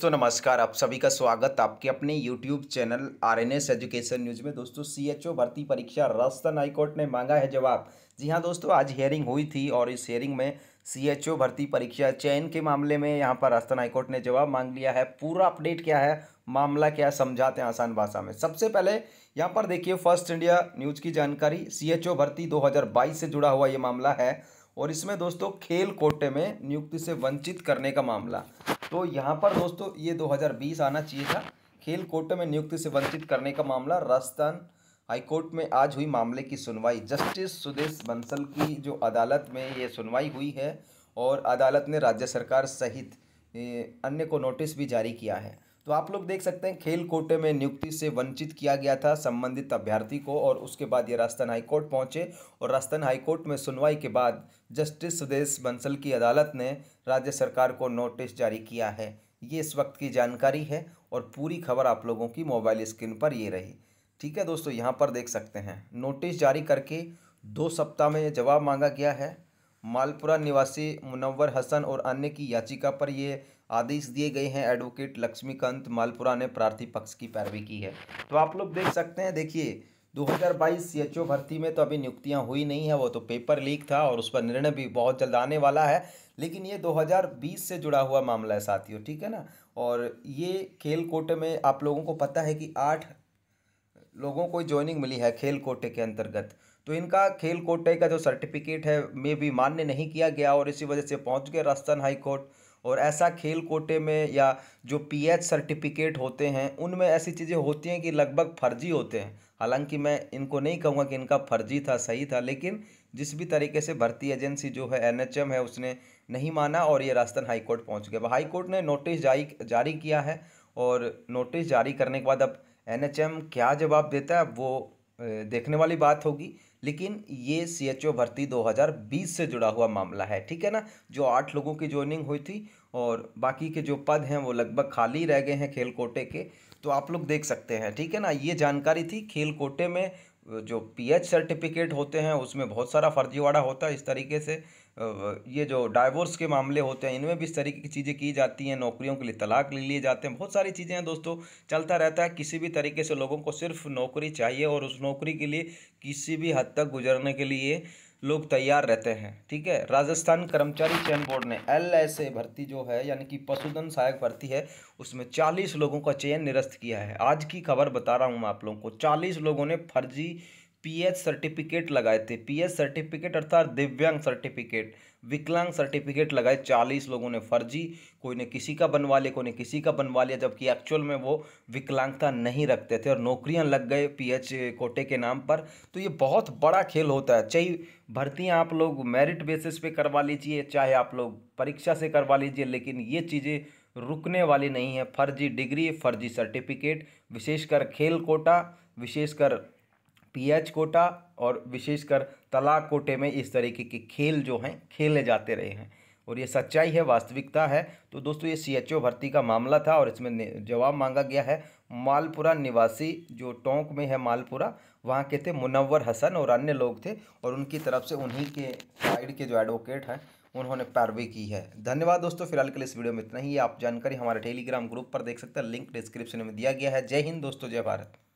दोस्तों नमस्कार आप सभी का स्वागत आपके अपने YouTube channel R N S education news में दोस्तों सी एच ओ भर्ती परीक्षा राजस्थान हाईकोर्ट ने मांगा है जवाब जी हाँ दोस्तों आज हेयरिंग हुई थी और इस हेयरिंग में सी एच ओ भर्ती परीक्षा चयन के मामले में यहाँ पर राजस्थान हाईकोर्ट ने जवाब मांग लिया है पूरा अपडेट क्या है मामला क्या समझाते हैं आसान भाषा में सबसे पहले यहाँ पर देखिए फर्स्ट इंडिया न्यूज़ की जानकारी सी एच ओ भर्ती दो हज़ार बाईस से जुड़ा हुआ ये मामला है और इसमें दोस्तों खेल कोटे में नियुक्ति से वंचित करने का मामला तो यहाँ पर दोस्तों ये 2020 आना चाहिए था खेल कोर्ट में नियुक्ति से वंचित करने का मामला राजस्थान हाईकोर्ट में आज हुई मामले की सुनवाई जस्टिस सुदेश बंसल की जो अदालत में ये सुनवाई हुई है और अदालत ने राज्य सरकार सहित अन्य को नोटिस भी जारी किया है तो आप लोग देख सकते हैं खेल कोटे में नियुक्ति से वंचित किया गया था संबंधित अभ्यर्थी को और उसके बाद ये राजस्थान हाईकोर्ट पहुंचे और राजस्थान हाईकोर्ट में सुनवाई के बाद जस्टिस सुदेश बंसल की अदालत ने राज्य सरकार को नोटिस जारी किया है ये इस वक्त की जानकारी है और पूरी खबर आप लोगों की मोबाइल स्क्रीन पर ये रही ठीक है दोस्तों यहाँ पर देख सकते हैं नोटिस जारी करके दो सप्ताह में जवाब मांगा गया है मालपुरा निवासी मुनव्वर हसन और अन्य की याचिका पर ये आदेश दिए गए हैं एडवोकेट लक्ष्मीकांत मालपुरा ने प्रार्थी पक्ष की पैरवी की है तो आप लोग देख सकते हैं देखिए 2022 सीएचओ भर्ती में तो अभी नियुक्तियां हुई नहीं है वो तो पेपर लीक था और उस पर निर्णय भी बहुत जल्द आने वाला है लेकिन ये 2020 से जुड़ा हुआ मामला है साथियों ठीक है ना और ये खेल कोटे में आप लोगों को पता है कि आठ लोगों को ज्वाइनिंग मिली है खेल कोटे के अंतर्गत तो इनका खेल कोटे का जो सर्टिफिकेट है में भी मान्य नहीं किया गया और इसी वजह से पहुंच गए राजस्थान हाई कोर्ट और ऐसा खेल कोटे में या जो पीएच सर्टिफिकेट होते हैं उनमें ऐसी चीज़ें होती हैं कि लगभग फर्जी होते हैं हालांकि मैं इनको नहीं कहूँगा कि इनका फर्जी था सही था लेकिन जिस भी तरीके से भर्ती एजेंसी जो है एनएचएम है उसने नहीं माना और ये राजस्थान हाईकोर्ट पहुँच गया हाई कोर्ट ने नोटिस जारी जारी किया है और नोटिस जारी करने के बाद अब एन क्या जवाब देता है वो देखने वाली बात होगी लेकिन ये सी एच ओ भर्ती 2020 से जुड़ा हुआ मामला है ठीक है ना जो आठ लोगों की ज्वाइनिंग हुई थी और बाकी के जो पद हैं वो लगभग खाली रह गए हैं खेल कोटे के तो आप लोग देख सकते हैं ठीक है ना ये जानकारी थी खेल कोटे में जो पीएच सर्टिफिकेट होते हैं उसमें बहुत सारा फर्जीवाड़ा होता है इस तरीके से ये जो डाइवोर्स के मामले होते हैं इनमें भी इस तरीके की चीज़ें की जाती हैं नौकरियों के लिए तलाक ले लिए जाते हैं बहुत सारी चीज़ें हैं दोस्तों चलता रहता है किसी भी तरीके से लोगों को सिर्फ नौकरी चाहिए और उस नौकरी के लिए किसी भी हद तक गुजरने के लिए लोग तैयार रहते हैं ठीक है राजस्थान कर्मचारी चयन बोर्ड ने एल एस ए भर्ती जो है यानी कि पशुधन सहायक भर्ती है उसमें चालीस लोगों का चयन निरस्त किया है आज की खबर बता रहा हूँ मैं आप लोगों को चालीस लोगों ने फर्जी पीएच सर्टिफिकेट लगाए थे पीएच सर्टिफिकेट अर्थात दिव्यांग सर्टिफिकेट विकलांग सर्टिफिकेट लगाए चालीस लोगों ने फर्जी कोई ने किसी का बनवा लिया कोई ने किसी का बनवा लिया जबकि एक्चुअल में वो विकलांगता नहीं रखते थे और नौकरियां लग गए पीएच कोटे के नाम पर तो ये बहुत बड़ा खेल होता है चाहे भर्तियाँ आप लोग मेरिट बेसिस पर करवा लीजिए चाहे आप लोग परीक्षा से करवा लीजिए लेकिन ये चीज़ें रुकने वाली नहीं है फर्जी डिग्री फर्जी सर्टिफिकेट विशेषकर खेल कोटा विशेषकर पीएच कोटा और विशेषकर तलाक कोटे में इस तरीके के खेल जो हैं खेले जाते रहे हैं और ये सच्चाई है वास्तविकता है तो दोस्तों ये सीएचओ भर्ती का मामला था और इसमें जवाब मांगा गया है मालपुरा निवासी जो टोंक में है मालपुरा वहाँ के थे मुनव्वर हसन और अन्य लोग थे और उनकी तरफ से उन्हीं के साइड के जो एडवोकेट हैं उन्होंने पैरवी की है धन्यवाद दोस्तों फिलहाल के लिए इस वीडियो में इतना ही आप जानकारी हमारे टेलीग्राम ग्रुप पर देख सकते हैं लिंक डिस्क्रिप्शन में दिया गया है जय हिंद दोस्तों जय भारत